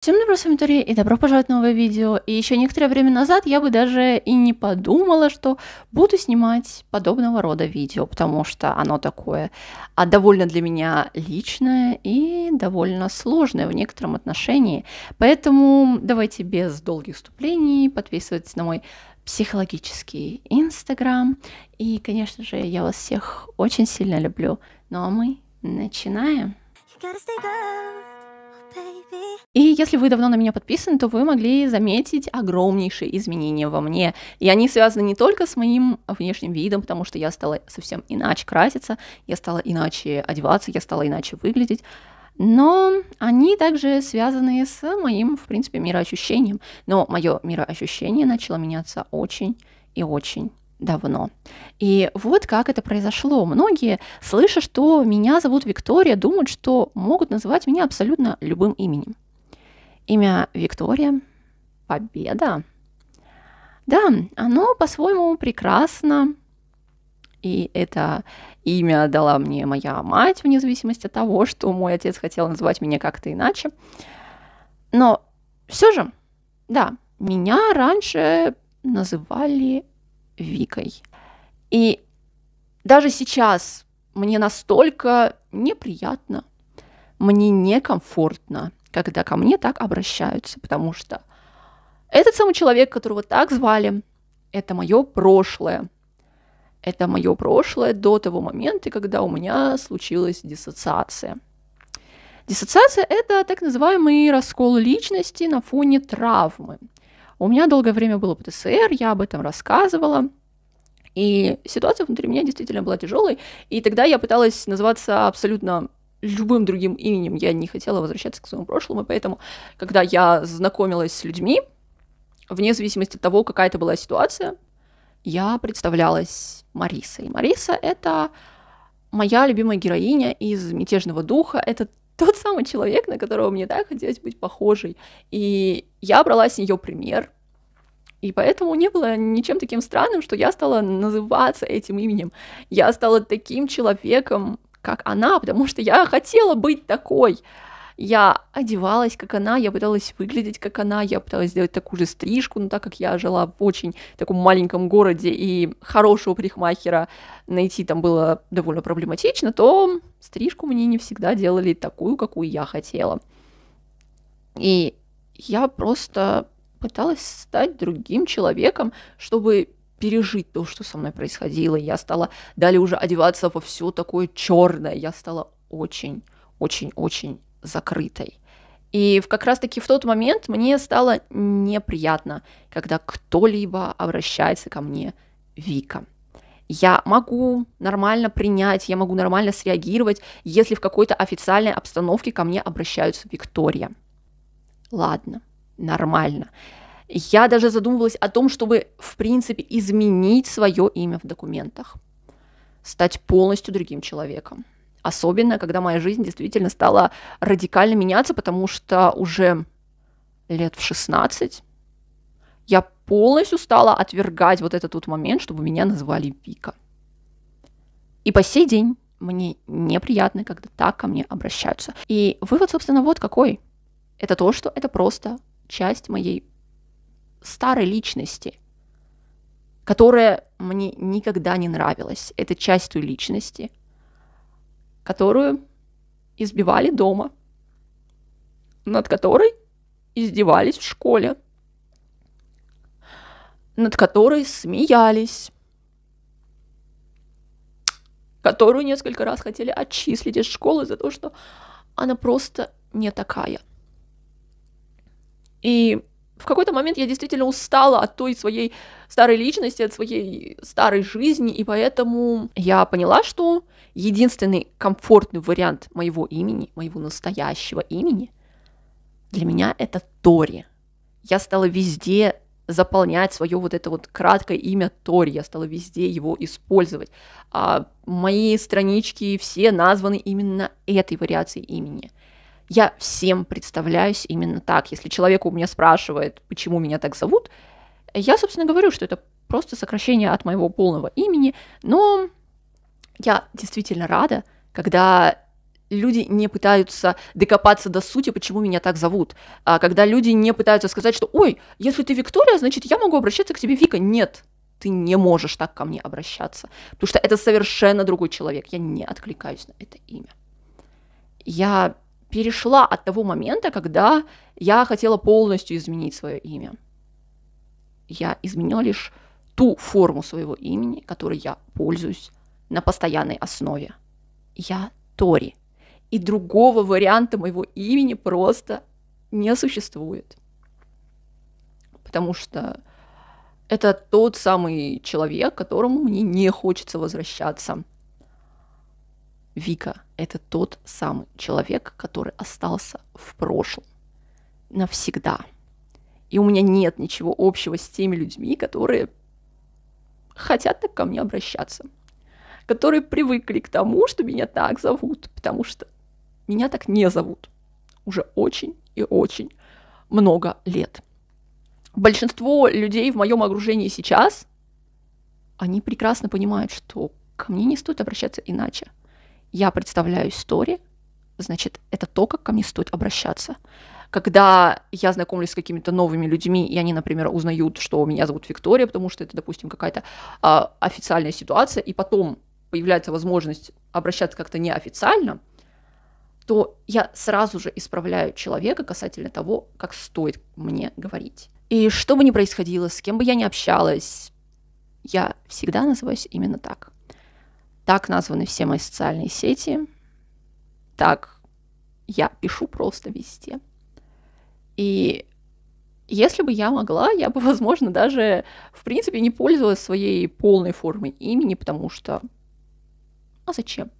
Всем добро, с вами Тори, и добро пожаловать в новое видео. И еще некоторое время назад я бы даже и не подумала, что буду снимать подобного рода видео, потому что оно такое а довольно для меня личное и довольно сложное в некотором отношении. Поэтому давайте без долгих вступлений подписывайтесь на мой психологический инстаграм. И, конечно же, я вас всех очень сильно люблю. Ну а мы начинаем. You и если вы давно на меня подписаны, то вы могли заметить огромнейшие изменения во мне. И они связаны не только с моим внешним видом, потому что я стала совсем иначе краситься, я стала иначе одеваться, я стала иначе выглядеть, но они также связаны с моим, в принципе, мироощущением. Но мое мироощущение начало меняться очень и очень давно. И вот как это произошло. Многие, слыша, что меня зовут Виктория, думают, что могут называть меня абсолютно любым именем. Имя Виктория – победа. Да, оно по-своему прекрасно, и это имя дала мне моя мать, вне зависимости от того, что мой отец хотел называть меня как-то иначе. Но все же, да, меня раньше называли Викой. И даже сейчас мне настолько неприятно, мне некомфортно, когда ко мне так обращаются, потому что этот самый человек, которого так звали, это мое прошлое. Это мое прошлое до того момента, когда у меня случилась диссоциация. Диссоциация – это так называемый раскол личности на фоне травмы – у меня долгое время было ПТСР, я об этом рассказывала. И ситуация внутри меня действительно была тяжелой. И тогда я пыталась называться абсолютно любым другим именем. Я не хотела возвращаться к своему прошлому. поэтому, когда я знакомилась с людьми, вне зависимости от того, какая это была ситуация, я представлялась Марисой. Мариса — это моя любимая героиня из «Мятежного духа». Это тот самый человек, на которого мне так хотелось быть похожей. И я брала с нее пример, и поэтому не было ничем таким странным, что я стала называться этим именем. Я стала таким человеком, как она, потому что я хотела быть такой. Я одевалась, как она, я пыталась выглядеть, как она, я пыталась сделать такую же стрижку, но так как я жила в очень таком маленьком городе и хорошего парикмахера найти там было довольно проблематично, то стрижку мне не всегда делали такую, какую я хотела. И я просто пыталась стать другим человеком, чтобы пережить то, что со мной происходило. Я стала далее уже одеваться во все такое черное. Я стала очень, очень, очень закрытой. И как раз-таки в тот момент мне стало неприятно, когда кто-либо обращается ко мне Вика. Я могу нормально принять, я могу нормально среагировать, если в какой-то официальной обстановке ко мне обращаются Виктория. Ладно, нормально. Я даже задумывалась о том, чтобы, в принципе, изменить свое имя в документах, стать полностью другим человеком. Особенно, когда моя жизнь действительно стала радикально меняться, потому что уже лет в 16 я полностью стала отвергать вот этот вот момент, чтобы меня назвали Вика. И по сей день мне неприятно, когда так ко мне обращаются. И вывод, собственно, вот какой. Это то, что это просто часть моей старой личности, которая мне никогда не нравилась. Это часть той личности, которую избивали дома, над которой издевались в школе, над которой смеялись, которую несколько раз хотели отчислить из школы за то, что она просто не такая. И в какой-то момент я действительно устала от той своей старой личности, от своей старой жизни, и поэтому я поняла, что единственный комфортный вариант моего имени, моего настоящего имени, для меня это Тори. Я стала везде заполнять свое вот это вот краткое имя Тори, я стала везде его использовать. А мои странички все названы именно этой вариацией имени – я всем представляюсь именно так. Если человек у меня спрашивает, почему меня так зовут, я, собственно, говорю, что это просто сокращение от моего полного имени, но я действительно рада, когда люди не пытаются докопаться до сути, почему меня так зовут. А когда люди не пытаются сказать, что «Ой, если ты Виктория, значит, я могу обращаться к тебе Вика». Нет, ты не можешь так ко мне обращаться, потому что это совершенно другой человек. Я не откликаюсь на это имя. Я перешла от того момента, когда я хотела полностью изменить свое имя. Я изменила лишь ту форму своего имени, которой я пользуюсь на постоянной основе. Я Тори. И другого варианта моего имени просто не существует. Потому что это тот самый человек, к которому мне не хочется возвращаться. Вика – это тот самый человек, который остался в прошлом навсегда. И у меня нет ничего общего с теми людьми, которые хотят так ко мне обращаться, которые привыкли к тому, что меня так зовут, потому что меня так не зовут уже очень и очень много лет. Большинство людей в моем окружении сейчас, они прекрасно понимают, что ко мне не стоит обращаться иначе – я представляю истории, значит, это то, как ко мне стоит обращаться. Когда я знакомлюсь с какими-то новыми людьми, и они, например, узнают, что меня зовут Виктория, потому что это, допустим, какая-то а, официальная ситуация, и потом появляется возможность обращаться как-то неофициально, то я сразу же исправляю человека касательно того, как стоит мне говорить. И что бы ни происходило, с кем бы я ни общалась, я всегда называюсь именно так. Так названы все мои социальные сети. Так я пишу просто везде. И если бы я могла, я бы, возможно, даже, в принципе, не пользовалась своей полной формой имени, потому что... А зачем?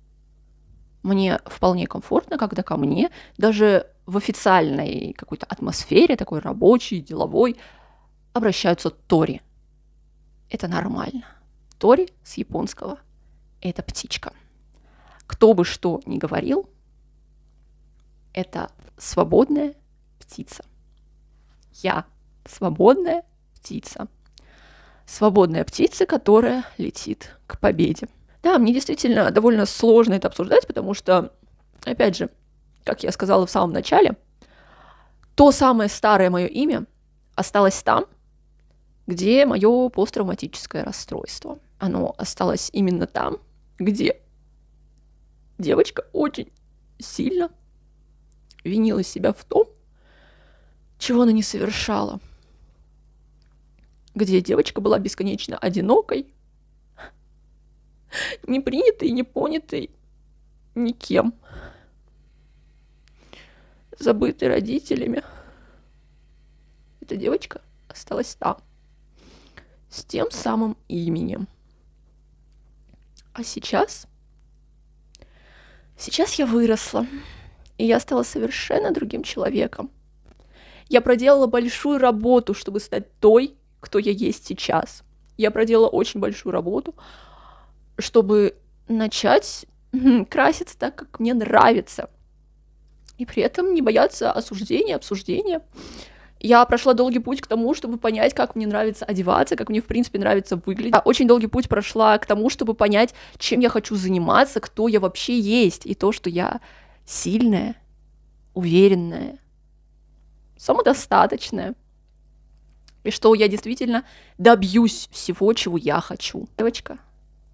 Мне вполне комфортно, когда ко мне даже в официальной какой-то атмосфере, такой рабочей, деловой, обращаются Тори. Это нормально. Тори с японского – это птичка. Кто бы что ни говорил, это свободная птица. Я свободная птица. Свободная птица, которая летит к победе. Да, мне действительно довольно сложно это обсуждать, потому что, опять же, как я сказала в самом начале, то самое старое мое имя осталось там, где мое посттравматическое расстройство. Оно осталось именно там, где девочка очень сильно винила себя в том, чего она не совершала, где девочка была бесконечно одинокой, не принятой, не понятой никем, забытой родителями. Эта девочка осталась там, с тем самым именем – а сейчас? Сейчас я выросла, и я стала совершенно другим человеком. Я проделала большую работу, чтобы стать той, кто я есть сейчас. Я проделала очень большую работу, чтобы начать краситься так, как мне нравится. И при этом не бояться осуждения, обсуждения. Я прошла долгий путь к тому, чтобы понять, как мне нравится одеваться, как мне, в принципе, нравится выглядеть. Я очень долгий путь прошла к тому, чтобы понять, чем я хочу заниматься, кто я вообще есть, и то, что я сильная, уверенная, самодостаточная, и что я действительно добьюсь всего, чего я хочу. Девочка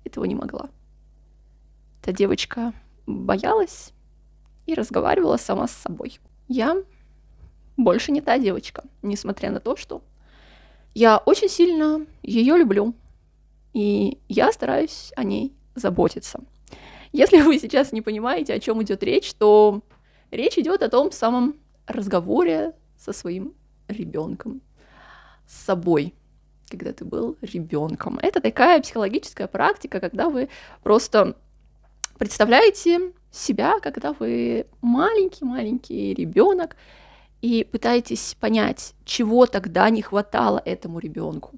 этого не могла. Эта девочка боялась и разговаривала сама с собой. Я больше не та девочка, несмотря на то, что я очень сильно ее люблю, и я стараюсь о ней заботиться. Если вы сейчас не понимаете, о чем идет речь, то речь идет о том самом разговоре со своим ребенком, с собой, когда ты был ребенком. Это такая психологическая практика, когда вы просто представляете себя, когда вы маленький-маленький ребенок, и пытаетесь понять, чего тогда не хватало этому ребенку.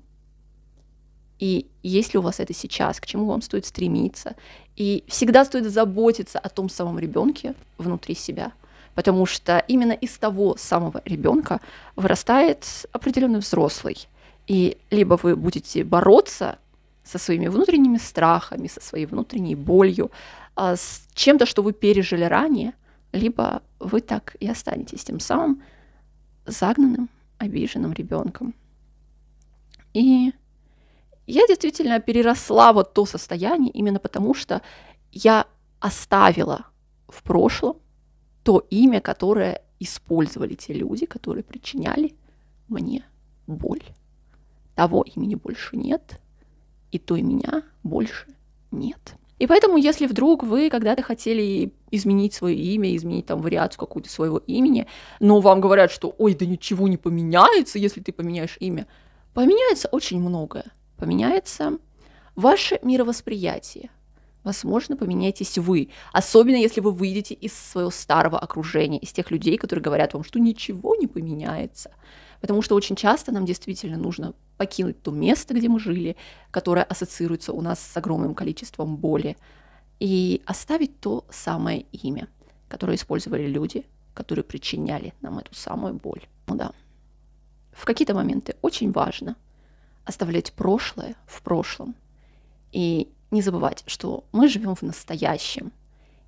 И есть ли у вас это сейчас, к чему вам стоит стремиться. И всегда стоит заботиться о том самом ребенке внутри себя, потому что именно из того самого ребенка вырастает определенный взрослый. И либо вы будете бороться со своими внутренними страхами, со своей внутренней болью, а с чем-то, что вы пережили ранее – либо вы так и останетесь тем самым загнанным, обиженным ребенком. И я действительно переросла вот то состояние именно потому, что я оставила в прошлом то имя, которое использовали те люди, которые причиняли мне боль. Того имени больше нет, и той меня больше нет. И поэтому, если вдруг вы когда-то хотели изменить свое имя, изменить там вариацию какую-то своего имени, но вам говорят, что ой, да ничего не поменяется, если ты поменяешь имя. Поменяется очень многое. Поменяется ваше мировосприятие. Возможно, поменяетесь вы, особенно если вы выйдете из своего старого окружения, из тех людей, которые говорят вам, что ничего не поменяется. Потому что очень часто нам действительно нужно покинуть то место, где мы жили, которое ассоциируется у нас с огромным количеством боли, и оставить то самое имя, которое использовали люди, которые причиняли нам эту самую боль. Ну да. В какие-то моменты очень важно оставлять прошлое в прошлом и не забывать, что мы живем в настоящем,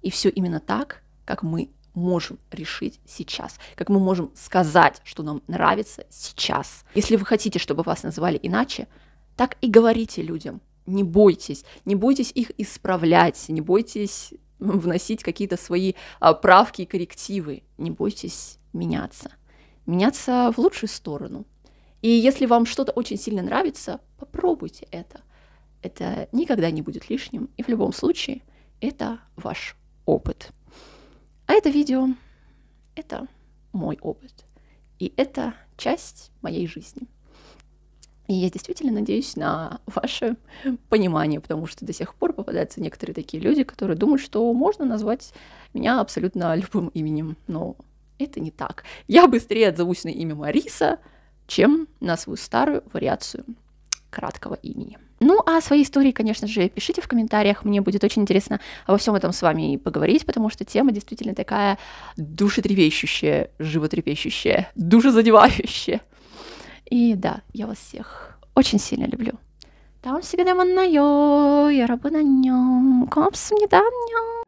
и все именно так, как мы можем решить сейчас, как мы можем сказать, что нам нравится сейчас. Если вы хотите, чтобы вас называли иначе, так и говорите людям, не бойтесь, не бойтесь их исправлять, не бойтесь вносить какие-то свои а, правки и коррективы, не бойтесь меняться, меняться в лучшую сторону. И если вам что-то очень сильно нравится, попробуйте это. Это никогда не будет лишним, и в любом случае это ваш опыт. А это видео — это мой опыт, и это часть моей жизни — и я действительно надеюсь на ваше понимание, потому что до сих пор попадаются некоторые такие люди, которые думают, что можно назвать меня абсолютно любым именем, но это не так. Я быстрее отзовусь на имя Мариса, чем на свою старую вариацию краткого имени. Ну, а свои истории, конечно же, пишите в комментариях. Мне будет очень интересно обо всем этом с вами поговорить, потому что тема действительно такая душетрепещущая, животрепещущая, душезадевающая. И да, я вас всех очень сильно люблю. Там всегда 다음 시간에 만나요. 여러분 안녕. 고맙습니다. 안녕.